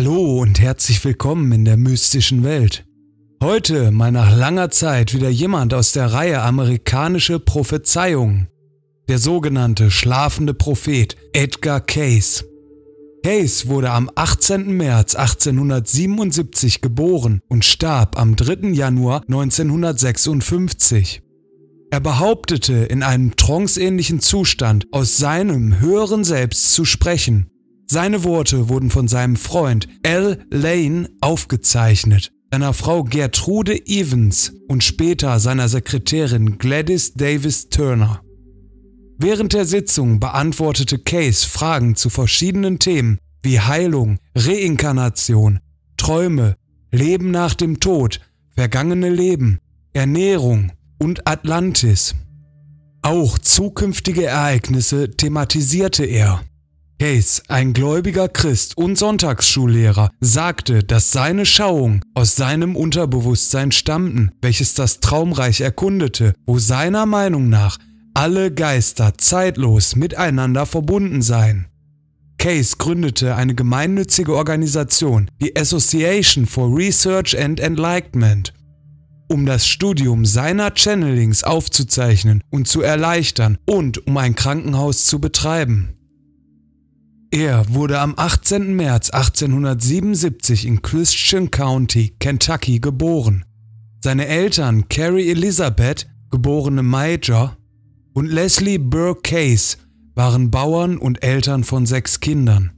Hallo und herzlich willkommen in der mystischen Welt. Heute mal nach langer Zeit wieder jemand aus der Reihe amerikanische Prophezeiungen. Der sogenannte schlafende Prophet Edgar Case. Case wurde am 18. März 1877 geboren und starb am 3. Januar 1956. Er behauptete, in einem tranceähnlichen Zustand aus seinem höheren Selbst zu sprechen seine Worte wurden von seinem Freund Al Lane aufgezeichnet, seiner Frau Gertrude Evans und später seiner Sekretärin Gladys Davis Turner. Während der Sitzung beantwortete Case Fragen zu verschiedenen Themen wie Heilung, Reinkarnation, Träume, Leben nach dem Tod, vergangene Leben, Ernährung und Atlantis. Auch zukünftige Ereignisse thematisierte er. Hayes, ein gläubiger Christ und Sonntagsschullehrer, sagte, dass seine Schauungen aus seinem Unterbewusstsein stammten, welches das Traumreich erkundete, wo seiner Meinung nach alle Geister zeitlos miteinander verbunden seien. Case gründete eine gemeinnützige Organisation, die Association for Research and Enlightenment, um das Studium seiner Channelings aufzuzeichnen und zu erleichtern und um ein Krankenhaus zu betreiben. Er wurde am 18. März 1877 in Christian County, Kentucky geboren. Seine Eltern Carrie Elizabeth, geborene Major, und Leslie Burke Case waren Bauern und Eltern von sechs Kindern.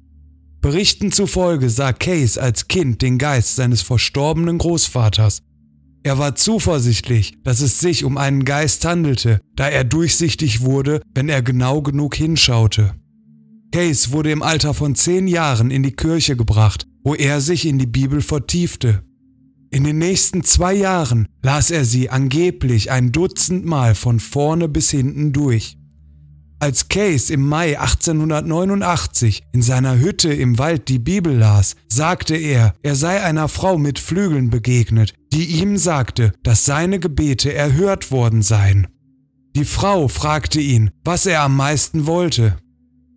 Berichten zufolge sah Case als Kind den Geist seines verstorbenen Großvaters. Er war zuversichtlich, dass es sich um einen Geist handelte, da er durchsichtig wurde, wenn er genau genug hinschaute. Case wurde im Alter von zehn Jahren in die Kirche gebracht, wo er sich in die Bibel vertiefte. In den nächsten zwei Jahren las er sie angeblich ein Dutzend Mal von vorne bis hinten durch. Als Case im Mai 1889 in seiner Hütte im Wald die Bibel las, sagte er, er sei einer Frau mit Flügeln begegnet, die ihm sagte, dass seine Gebete erhört worden seien. Die Frau fragte ihn, was er am meisten wollte.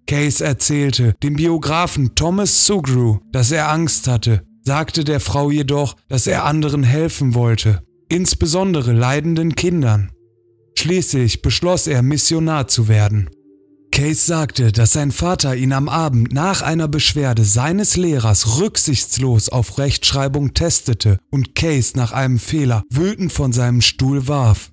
Case erzählte dem Biografen Thomas Sugrew, dass er Angst hatte, sagte der Frau jedoch, dass er anderen helfen wollte, insbesondere leidenden Kindern. Schließlich beschloss er, Missionar zu werden. Case sagte, dass sein Vater ihn am Abend nach einer Beschwerde seines Lehrers rücksichtslos auf Rechtschreibung testete und Case nach einem Fehler wütend von seinem Stuhl warf.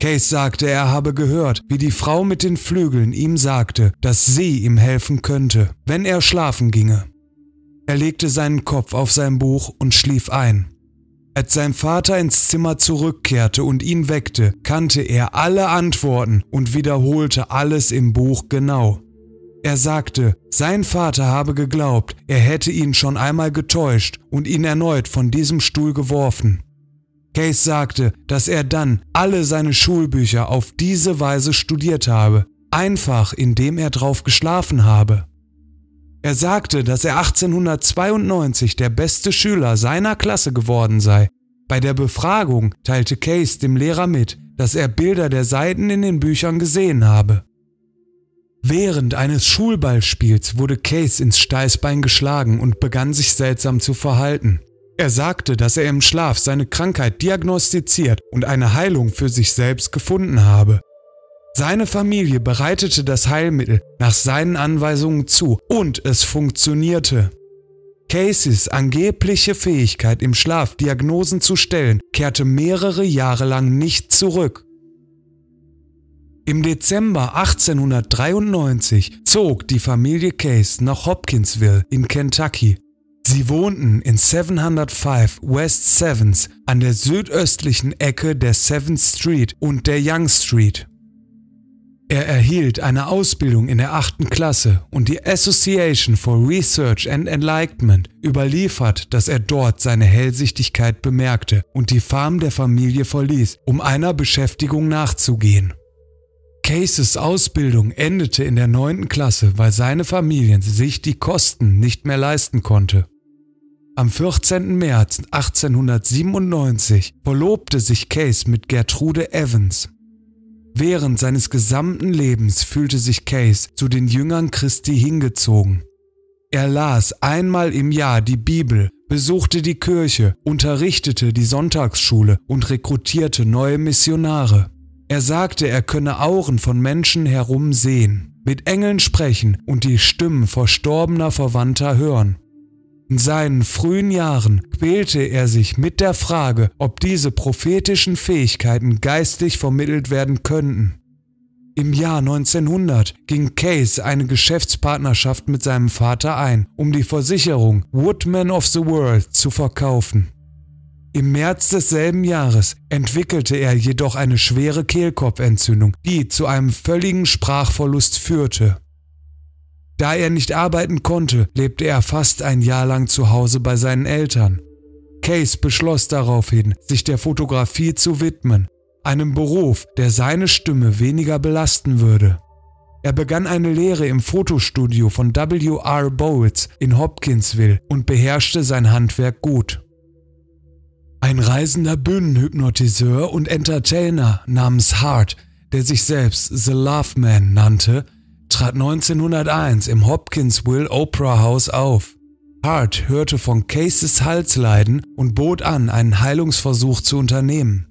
Case sagte, er habe gehört, wie die Frau mit den Flügeln ihm sagte, dass sie ihm helfen könnte, wenn er schlafen ginge. Er legte seinen Kopf auf sein Buch und schlief ein. Als sein Vater ins Zimmer zurückkehrte und ihn weckte, kannte er alle Antworten und wiederholte alles im Buch genau. Er sagte, sein Vater habe geglaubt, er hätte ihn schon einmal getäuscht und ihn erneut von diesem Stuhl geworfen. Case sagte, dass er dann alle seine Schulbücher auf diese Weise studiert habe, einfach indem er drauf geschlafen habe. Er sagte, dass er 1892 der beste Schüler seiner Klasse geworden sei. Bei der Befragung teilte Case dem Lehrer mit, dass er Bilder der Seiten in den Büchern gesehen habe. Während eines Schulballspiels wurde Case ins Steißbein geschlagen und begann sich seltsam zu verhalten. Er sagte, dass er im Schlaf seine Krankheit diagnostiziert und eine Heilung für sich selbst gefunden habe. Seine Familie bereitete das Heilmittel nach seinen Anweisungen zu und es funktionierte. Caseys angebliche Fähigkeit, im Schlaf Diagnosen zu stellen, kehrte mehrere Jahre lang nicht zurück. Im Dezember 1893 zog die Familie Case nach Hopkinsville in Kentucky. Sie wohnten in 705 West Sevens an der südöstlichen Ecke der 7th Street und der Young Street. Er erhielt eine Ausbildung in der 8. Klasse und die Association for Research and Enlightenment überliefert, dass er dort seine Hellsichtigkeit bemerkte und die Farm der Familie verließ, um einer Beschäftigung nachzugehen. Cases Ausbildung endete in der 9. Klasse, weil seine Familie sich die Kosten nicht mehr leisten konnte. Am 14. März 1897 verlobte sich Case mit Gertrude Evans. Während seines gesamten Lebens fühlte sich Case zu den Jüngern Christi hingezogen. Er las einmal im Jahr die Bibel, besuchte die Kirche, unterrichtete die Sonntagsschule und rekrutierte neue Missionare. Er sagte, er könne Auren von Menschen herum sehen, mit Engeln sprechen und die Stimmen verstorbener Verwandter hören in seinen frühen Jahren quälte er sich mit der Frage, ob diese prophetischen Fähigkeiten geistig vermittelt werden könnten. Im Jahr 1900 ging Case eine Geschäftspartnerschaft mit seinem Vater ein, um die Versicherung Woodman of the World zu verkaufen. Im März desselben Jahres entwickelte er jedoch eine schwere Kehlkopfentzündung, die zu einem völligen Sprachverlust führte. Da er nicht arbeiten konnte, lebte er fast ein Jahr lang zu Hause bei seinen Eltern. Case beschloss daraufhin, sich der Fotografie zu widmen, einem Beruf, der seine Stimme weniger belasten würde. Er begann eine Lehre im Fotostudio von W.R. Bowitz in Hopkinsville und beherrschte sein Handwerk gut. Ein reisender Bühnenhypnotiseur und Entertainer namens Hart, der sich selbst The Love Man nannte, trat 1901 im Hopkins Will Opera House auf. Hart hörte von Cases Halsleiden und bot an, einen Heilungsversuch zu unternehmen.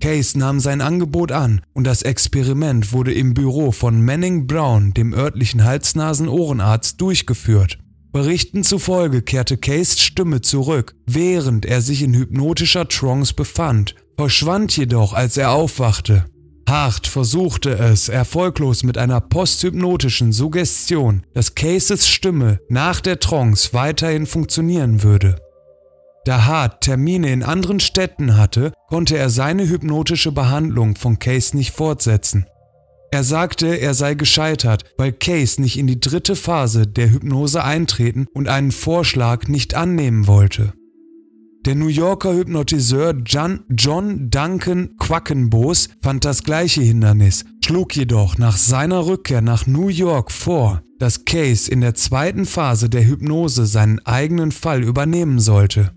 Case nahm sein Angebot an und das Experiment wurde im Büro von Manning Brown, dem örtlichen Hals-Nasen-Ohrenarzt, durchgeführt. Berichten zufolge kehrte Cases Stimme zurück, während er sich in hypnotischer Trance befand, verschwand jedoch, als er aufwachte. Hart versuchte es erfolglos mit einer posthypnotischen Suggestion, dass Cases Stimme nach der Trance weiterhin funktionieren würde. Da Hart Termine in anderen Städten hatte, konnte er seine hypnotische Behandlung von Case nicht fortsetzen. Er sagte, er sei gescheitert, weil Case nicht in die dritte Phase der Hypnose eintreten und einen Vorschlag nicht annehmen wollte. Der New Yorker Hypnotiseur John, John Duncan Quackenbos fand das gleiche Hindernis, schlug jedoch nach seiner Rückkehr nach New York vor, dass Case in der zweiten Phase der Hypnose seinen eigenen Fall übernehmen sollte.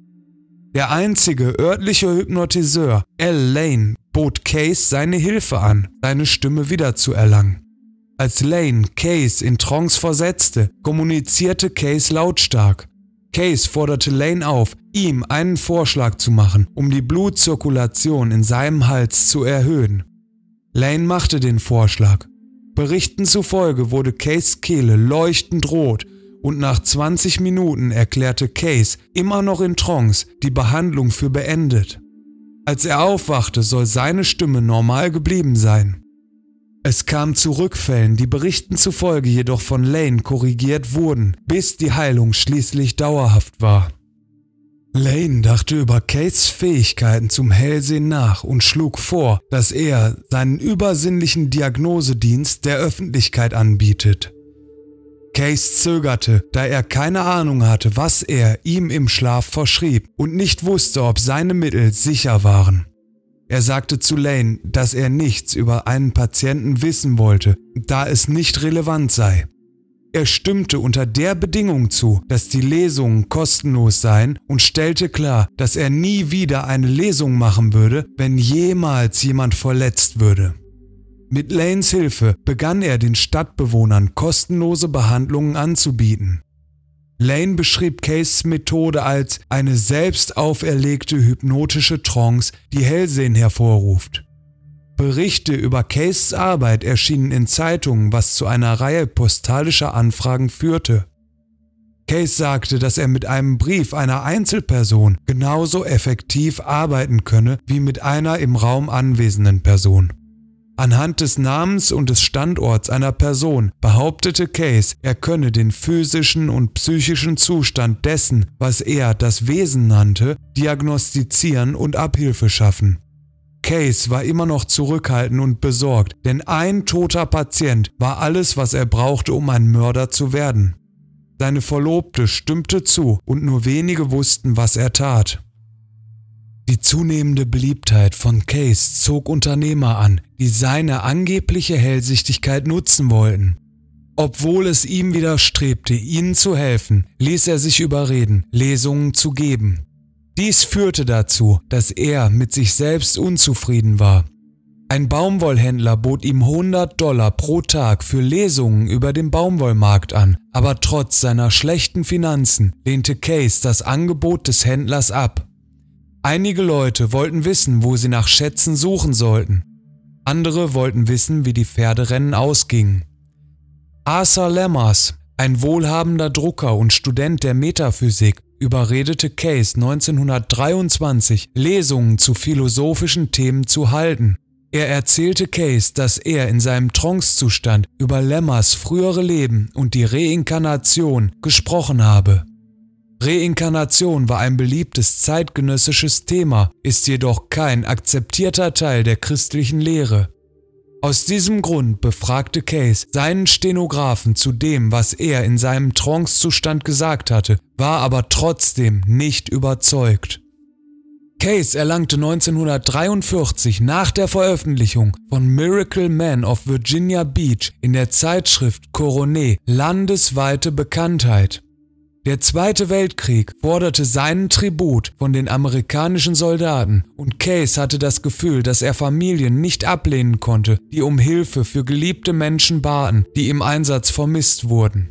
Der einzige örtliche Hypnotiseur, L. Lane, bot Case seine Hilfe an, seine Stimme wiederzuerlangen. Als Lane Case in Trance versetzte, kommunizierte Case lautstark, Case forderte Lane auf, ihm einen Vorschlag zu machen, um die Blutzirkulation in seinem Hals zu erhöhen. Lane machte den Vorschlag. Berichten zufolge wurde Case Kehle leuchtend rot und nach 20 Minuten erklärte Case immer noch in Trance die Behandlung für beendet. Als er aufwachte, soll seine Stimme normal geblieben sein. Es kam zu Rückfällen, die Berichten zufolge jedoch von Lane korrigiert wurden, bis die Heilung schließlich dauerhaft war. Lane dachte über Kates Fähigkeiten zum Hellsehen nach und schlug vor, dass er seinen übersinnlichen Diagnosedienst der Öffentlichkeit anbietet. Case zögerte, da er keine Ahnung hatte, was er ihm im Schlaf verschrieb und nicht wusste, ob seine Mittel sicher waren. Er sagte zu Lane, dass er nichts über einen Patienten wissen wollte, da es nicht relevant sei. Er stimmte unter der Bedingung zu, dass die Lesungen kostenlos seien und stellte klar, dass er nie wieder eine Lesung machen würde, wenn jemals jemand verletzt würde. Mit Lanes Hilfe begann er den Stadtbewohnern kostenlose Behandlungen anzubieten. Lane beschrieb Cases Methode als eine selbst auferlegte hypnotische Trance, die Hellsehen hervorruft. Berichte über Cases Arbeit erschienen in Zeitungen, was zu einer Reihe postalischer Anfragen führte. Case sagte, dass er mit einem Brief einer Einzelperson genauso effektiv arbeiten könne wie mit einer im Raum anwesenden Person. Anhand des Namens und des Standorts einer Person behauptete Case, er könne den physischen und psychischen Zustand dessen, was er das Wesen nannte, diagnostizieren und Abhilfe schaffen. Case war immer noch zurückhaltend und besorgt, denn ein toter Patient war alles, was er brauchte, um ein Mörder zu werden. Seine Verlobte stimmte zu und nur wenige wussten, was er tat. Die zunehmende Beliebtheit von Case zog Unternehmer an, die seine angebliche Hellsichtigkeit nutzen wollten. Obwohl es ihm widerstrebte, ihnen zu helfen, ließ er sich überreden, Lesungen zu geben. Dies führte dazu, dass er mit sich selbst unzufrieden war. Ein Baumwollhändler bot ihm 100 Dollar pro Tag für Lesungen über den Baumwollmarkt an, aber trotz seiner schlechten Finanzen lehnte Case das Angebot des Händlers ab Einige Leute wollten wissen, wo sie nach Schätzen suchen sollten. Andere wollten wissen, wie die Pferderennen ausgingen. Arthur Lemmers, ein wohlhabender Drucker und Student der Metaphysik, überredete Case 1923, Lesungen zu philosophischen Themen zu halten. Er erzählte Case, dass er in seinem Trancezustand über Lemmers frühere Leben und die Reinkarnation gesprochen habe. Reinkarnation war ein beliebtes zeitgenössisches Thema, ist jedoch kein akzeptierter Teil der christlichen Lehre. Aus diesem Grund befragte Case seinen Stenografen zu dem, was er in seinem Trancezustand gesagt hatte, war aber trotzdem nicht überzeugt. Case erlangte 1943 nach der Veröffentlichung von Miracle Man of Virginia Beach in der Zeitschrift Coronet landesweite Bekanntheit. Der Zweite Weltkrieg forderte seinen Tribut von den amerikanischen Soldaten und Case hatte das Gefühl, dass er Familien nicht ablehnen konnte, die um Hilfe für geliebte Menschen baten, die im Einsatz vermisst wurden.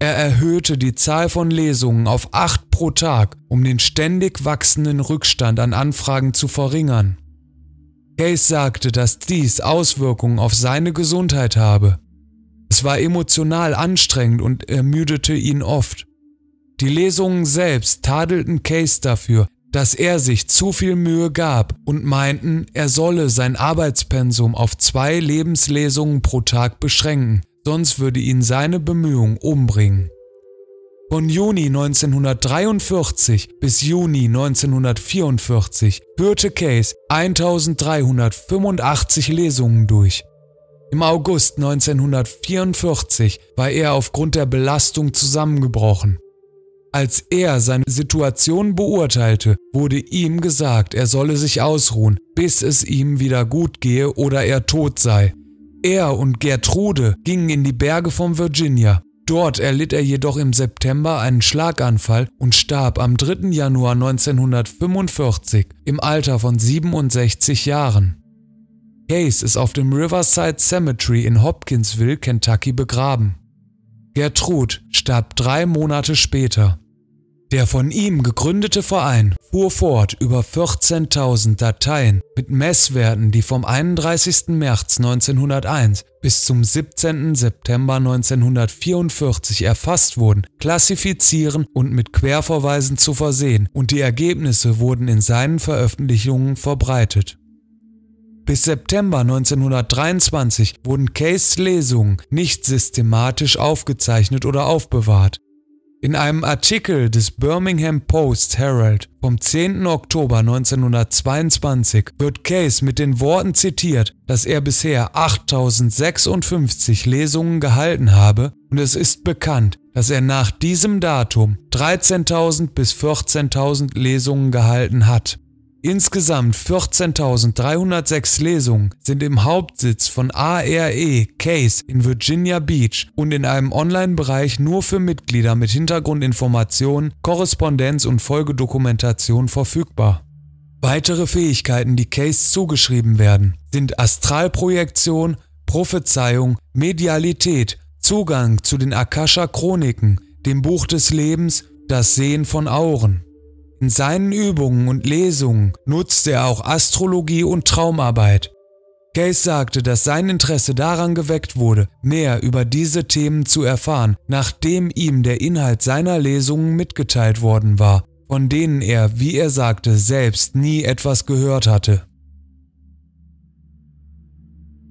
Er erhöhte die Zahl von Lesungen auf acht pro Tag, um den ständig wachsenden Rückstand an Anfragen zu verringern. Case sagte, dass dies Auswirkungen auf seine Gesundheit habe. Es war emotional anstrengend und ermüdete ihn oft. Die Lesungen selbst tadelten Case dafür, dass er sich zu viel Mühe gab und meinten, er solle sein Arbeitspensum auf zwei Lebenslesungen pro Tag beschränken, sonst würde ihn seine Bemühung umbringen. Von Juni 1943 bis Juni 1944 führte Case 1385 Lesungen durch. Im August 1944 war er aufgrund der Belastung zusammengebrochen als er seine Situation beurteilte, wurde ihm gesagt, er solle sich ausruhen, bis es ihm wieder gut gehe oder er tot sei. Er und Gertrude gingen in die Berge von Virginia. Dort erlitt er jedoch im September einen Schlaganfall und starb am 3. Januar 1945 im Alter von 67 Jahren. Case ist auf dem Riverside Cemetery in Hopkinsville, Kentucky begraben. Gertrud starb drei Monate später. Der von ihm gegründete Verein fuhr fort, über 14.000 Dateien mit Messwerten, die vom 31. März 1901 bis zum 17. September 1944 erfasst wurden, klassifizieren und mit Querverweisen zu versehen, und die Ergebnisse wurden in seinen Veröffentlichungen verbreitet. Bis September 1923 wurden Case-Lesungen nicht systematisch aufgezeichnet oder aufbewahrt. In einem Artikel des Birmingham Post Herald vom 10. Oktober 1922 wird Case mit den Worten zitiert, dass er bisher 8056 Lesungen gehalten habe und es ist bekannt, dass er nach diesem Datum 13.000 bis 14.000 Lesungen gehalten hat. Insgesamt 14.306 Lesungen sind im Hauptsitz von ARE Case in Virginia Beach und in einem Online-Bereich nur für Mitglieder mit Hintergrundinformationen, Korrespondenz und Folgedokumentation verfügbar. Weitere Fähigkeiten, die Case zugeschrieben werden, sind Astralprojektion, Prophezeiung, Medialität, Zugang zu den Akasha-Chroniken, dem Buch des Lebens, das Sehen von Auren. In seinen Übungen und Lesungen nutzte er auch Astrologie und Traumarbeit. Case sagte, dass sein Interesse daran geweckt wurde, mehr über diese Themen zu erfahren, nachdem ihm der Inhalt seiner Lesungen mitgeteilt worden war, von denen er, wie er sagte, selbst nie etwas gehört hatte.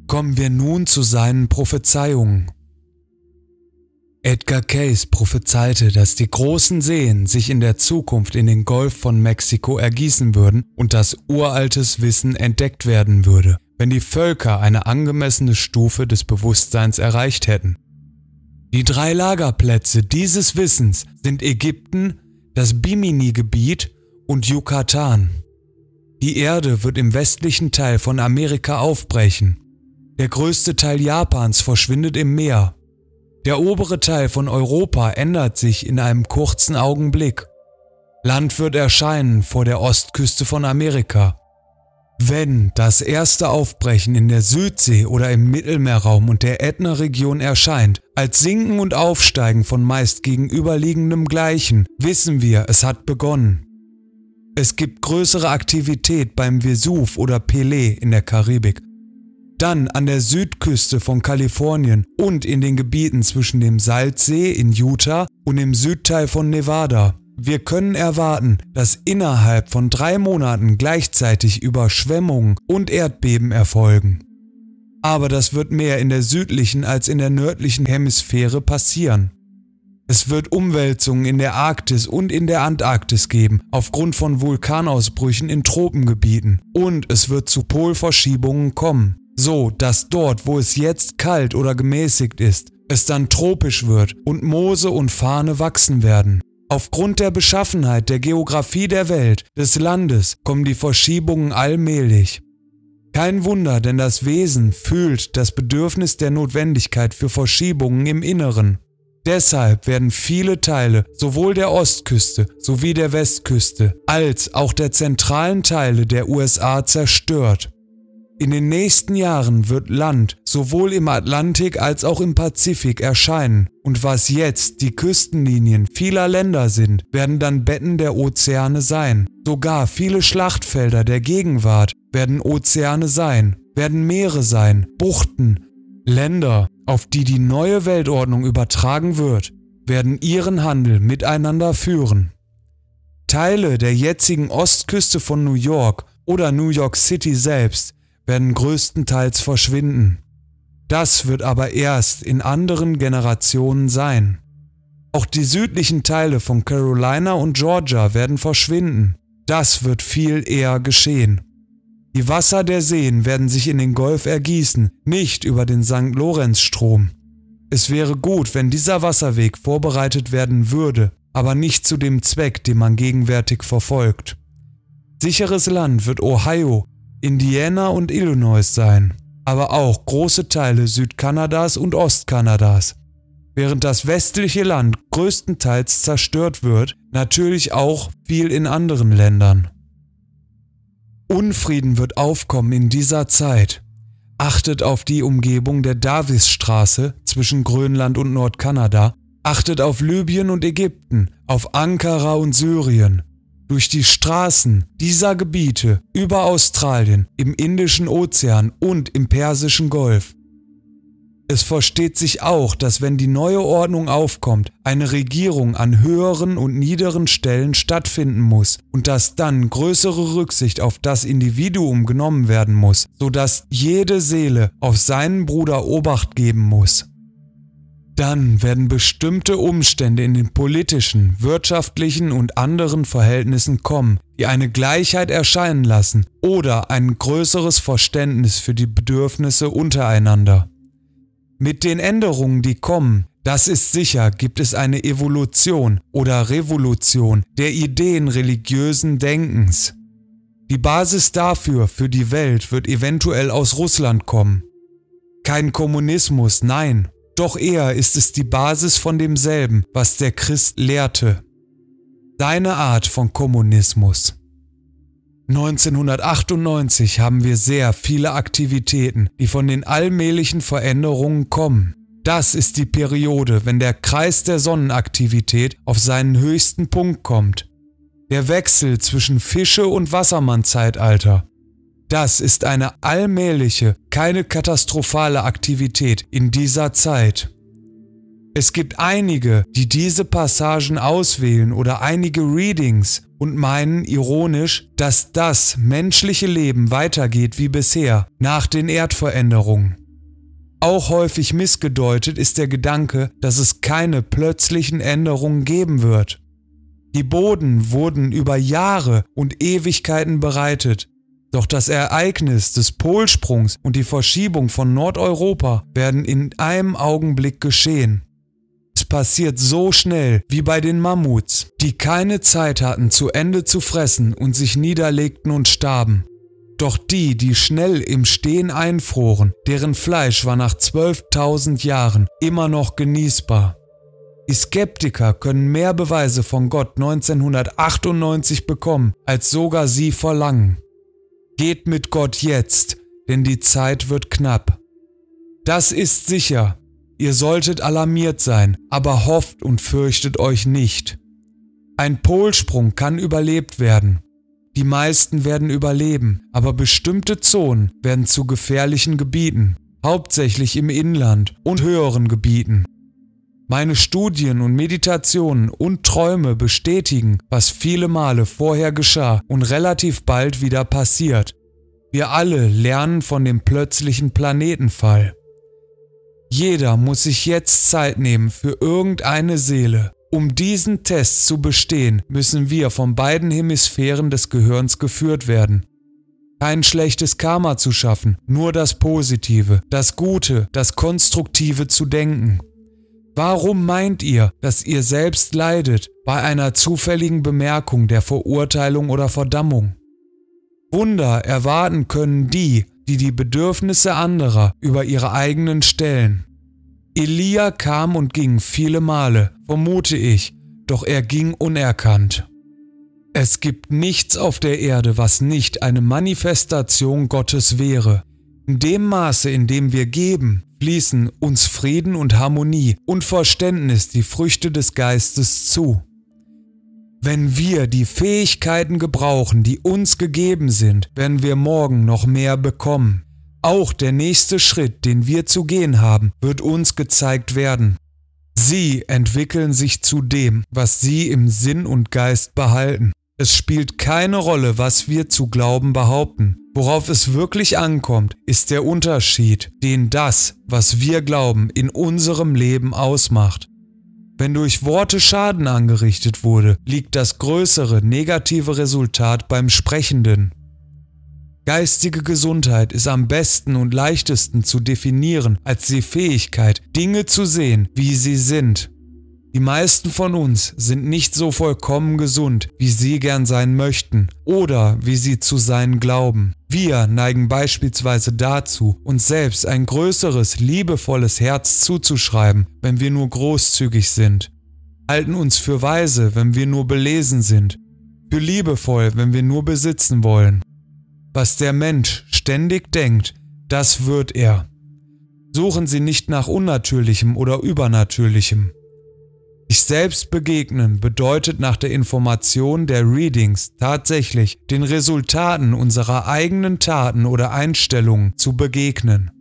Kommen wir nun zu seinen Prophezeiungen. Edgar Case prophezeite, dass die großen Seen sich in der Zukunft in den Golf von Mexiko ergießen würden und dass uraltes Wissen entdeckt werden würde, wenn die Völker eine angemessene Stufe des Bewusstseins erreicht hätten. Die drei Lagerplätze dieses Wissens sind Ägypten, das Bimini-Gebiet und Yucatan. Die Erde wird im westlichen Teil von Amerika aufbrechen. Der größte Teil Japans verschwindet im Meer der obere Teil von Europa ändert sich in einem kurzen Augenblick. Land wird erscheinen vor der Ostküste von Amerika. Wenn das erste Aufbrechen in der Südsee oder im Mittelmeerraum und der Ätna-Region erscheint, als Sinken und Aufsteigen von meist gegenüberliegendem Gleichen, wissen wir, es hat begonnen. Es gibt größere Aktivität beim Vesuv oder Pelé in der Karibik dann an der Südküste von Kalifornien und in den Gebieten zwischen dem Salzsee in Utah und dem Südteil von Nevada. Wir können erwarten, dass innerhalb von drei Monaten gleichzeitig Überschwemmungen und Erdbeben erfolgen. Aber das wird mehr in der südlichen als in der nördlichen Hemisphäre passieren. Es wird Umwälzungen in der Arktis und in der Antarktis geben, aufgrund von Vulkanausbrüchen in Tropengebieten, und es wird zu Polverschiebungen kommen so dass dort, wo es jetzt kalt oder gemäßigt ist, es dann tropisch wird und Moose und Fahne wachsen werden. Aufgrund der Beschaffenheit der Geografie der Welt, des Landes, kommen die Verschiebungen allmählich. Kein Wunder, denn das Wesen fühlt das Bedürfnis der Notwendigkeit für Verschiebungen im Inneren. Deshalb werden viele Teile sowohl der Ostküste sowie der Westküste als auch der zentralen Teile der USA zerstört. In den nächsten Jahren wird Land sowohl im Atlantik als auch im Pazifik erscheinen. Und was jetzt die Küstenlinien vieler Länder sind, werden dann Betten der Ozeane sein. Sogar viele Schlachtfelder der Gegenwart werden Ozeane sein, werden Meere sein, Buchten, Länder, auf die die neue Weltordnung übertragen wird, werden ihren Handel miteinander führen. Teile der jetzigen Ostküste von New York oder New York City selbst werden größtenteils verschwinden. Das wird aber erst in anderen Generationen sein. Auch die südlichen Teile von Carolina und Georgia werden verschwinden. Das wird viel eher geschehen. Die Wasser der Seen werden sich in den Golf ergießen, nicht über den St. Lorenzstrom. Es wäre gut, wenn dieser Wasserweg vorbereitet werden würde, aber nicht zu dem Zweck, den man gegenwärtig verfolgt. Sicheres Land wird Ohio Indiana und Illinois sein, aber auch große Teile Südkanadas und Ostkanadas. Während das westliche Land größtenteils zerstört wird, natürlich auch viel in anderen Ländern. Unfrieden wird aufkommen in dieser Zeit. Achtet auf die Umgebung der Davisstraße zwischen Grönland und Nordkanada. Achtet auf Libyen und Ägypten, auf Ankara und Syrien, durch die Straßen dieser Gebiete über Australien, im Indischen Ozean und im Persischen Golf. Es versteht sich auch, dass wenn die neue Ordnung aufkommt, eine Regierung an höheren und niederen Stellen stattfinden muss und dass dann größere Rücksicht auf das Individuum genommen werden muss, sodass jede Seele auf seinen Bruder Obacht geben muss dann werden bestimmte Umstände in den politischen, wirtschaftlichen und anderen Verhältnissen kommen, die eine Gleichheit erscheinen lassen oder ein größeres Verständnis für die Bedürfnisse untereinander. Mit den Änderungen, die kommen, das ist sicher, gibt es eine Evolution oder Revolution der Ideen religiösen Denkens. Die Basis dafür für die Welt wird eventuell aus Russland kommen. Kein Kommunismus, nein, doch eher ist es die Basis von demselben, was der Christ lehrte. Seine Art von Kommunismus. 1998 haben wir sehr viele Aktivitäten, die von den allmählichen Veränderungen kommen. Das ist die Periode, wenn der Kreis der Sonnenaktivität auf seinen höchsten Punkt kommt. Der Wechsel zwischen Fische- und Wassermannzeitalter das ist eine allmähliche, keine katastrophale Aktivität in dieser Zeit. Es gibt einige, die diese Passagen auswählen oder einige Readings und meinen ironisch, dass das menschliche Leben weitergeht wie bisher nach den Erdveränderungen. Auch häufig missgedeutet ist der Gedanke, dass es keine plötzlichen Änderungen geben wird. Die Boden wurden über Jahre und Ewigkeiten bereitet, doch das Ereignis des Polsprungs und die Verschiebung von Nordeuropa werden in einem Augenblick geschehen. Es passiert so schnell wie bei den Mammuts, die keine Zeit hatten, zu Ende zu fressen und sich niederlegten und starben. Doch die, die schnell im Stehen einfroren, deren Fleisch war nach 12.000 Jahren immer noch genießbar. Die Skeptiker können mehr Beweise von Gott 1998 bekommen, als sogar sie verlangen. Geht mit Gott jetzt, denn die Zeit wird knapp. Das ist sicher. Ihr solltet alarmiert sein, aber hofft und fürchtet euch nicht. Ein Polsprung kann überlebt werden. Die meisten werden überleben, aber bestimmte Zonen werden zu gefährlichen Gebieten, hauptsächlich im Inland und höheren Gebieten. Meine Studien und Meditationen und Träume bestätigen, was viele Male vorher geschah und relativ bald wieder passiert. Wir alle lernen von dem plötzlichen Planetenfall. Jeder muss sich jetzt Zeit nehmen für irgendeine Seele. Um diesen Test zu bestehen, müssen wir von beiden Hemisphären des Gehirns geführt werden. Kein schlechtes Karma zu schaffen, nur das Positive, das Gute, das Konstruktive zu denken. Warum meint ihr, dass ihr selbst leidet bei einer zufälligen Bemerkung der Verurteilung oder Verdammung? Wunder erwarten können die, die die Bedürfnisse anderer über ihre eigenen stellen. Elia kam und ging viele Male, vermute ich, doch er ging unerkannt. Es gibt nichts auf der Erde, was nicht eine Manifestation Gottes wäre. In dem Maße, in dem wir geben, bliesen uns Frieden und Harmonie und Verständnis, die Früchte des Geistes zu. Wenn wir die Fähigkeiten gebrauchen, die uns gegeben sind, werden wir morgen noch mehr bekommen. Auch der nächste Schritt, den wir zu gehen haben, wird uns gezeigt werden. Sie entwickeln sich zu dem, was sie im Sinn und Geist behalten. Es spielt keine Rolle, was wir zu glauben behaupten. Worauf es wirklich ankommt, ist der Unterschied, den das, was wir glauben, in unserem Leben ausmacht. Wenn durch Worte Schaden angerichtet wurde, liegt das größere negative Resultat beim Sprechenden. Geistige Gesundheit ist am besten und leichtesten zu definieren als die Fähigkeit, Dinge zu sehen, wie sie sind. Die meisten von uns sind nicht so vollkommen gesund, wie sie gern sein möchten oder wie sie zu sein glauben. Wir neigen beispielsweise dazu, uns selbst ein größeres, liebevolles Herz zuzuschreiben, wenn wir nur großzügig sind, halten uns für weise, wenn wir nur belesen sind, für liebevoll, wenn wir nur besitzen wollen. Was der Mensch ständig denkt, das wird er. Suchen Sie nicht nach Unnatürlichem oder Übernatürlichem. Sich selbst begegnen bedeutet nach der Information der Readings tatsächlich den Resultaten unserer eigenen Taten oder Einstellungen zu begegnen.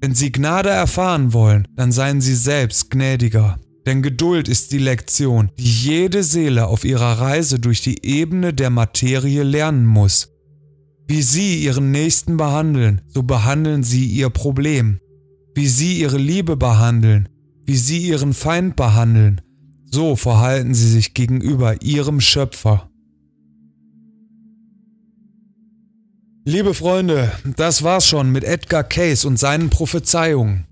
Wenn Sie Gnade erfahren wollen, dann seien Sie selbst gnädiger. Denn Geduld ist die Lektion, die jede Seele auf ihrer Reise durch die Ebene der Materie lernen muss. Wie Sie Ihren Nächsten behandeln, so behandeln Sie Ihr Problem. Wie Sie Ihre Liebe behandeln, wie Sie Ihren Feind behandeln, so verhalten sie sich gegenüber ihrem Schöpfer. Liebe Freunde, das war's schon mit Edgar Case und seinen Prophezeiungen.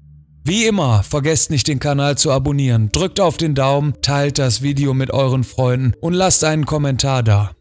Wie immer, vergesst nicht den Kanal zu abonnieren, drückt auf den Daumen, teilt das Video mit euren Freunden und lasst einen Kommentar da.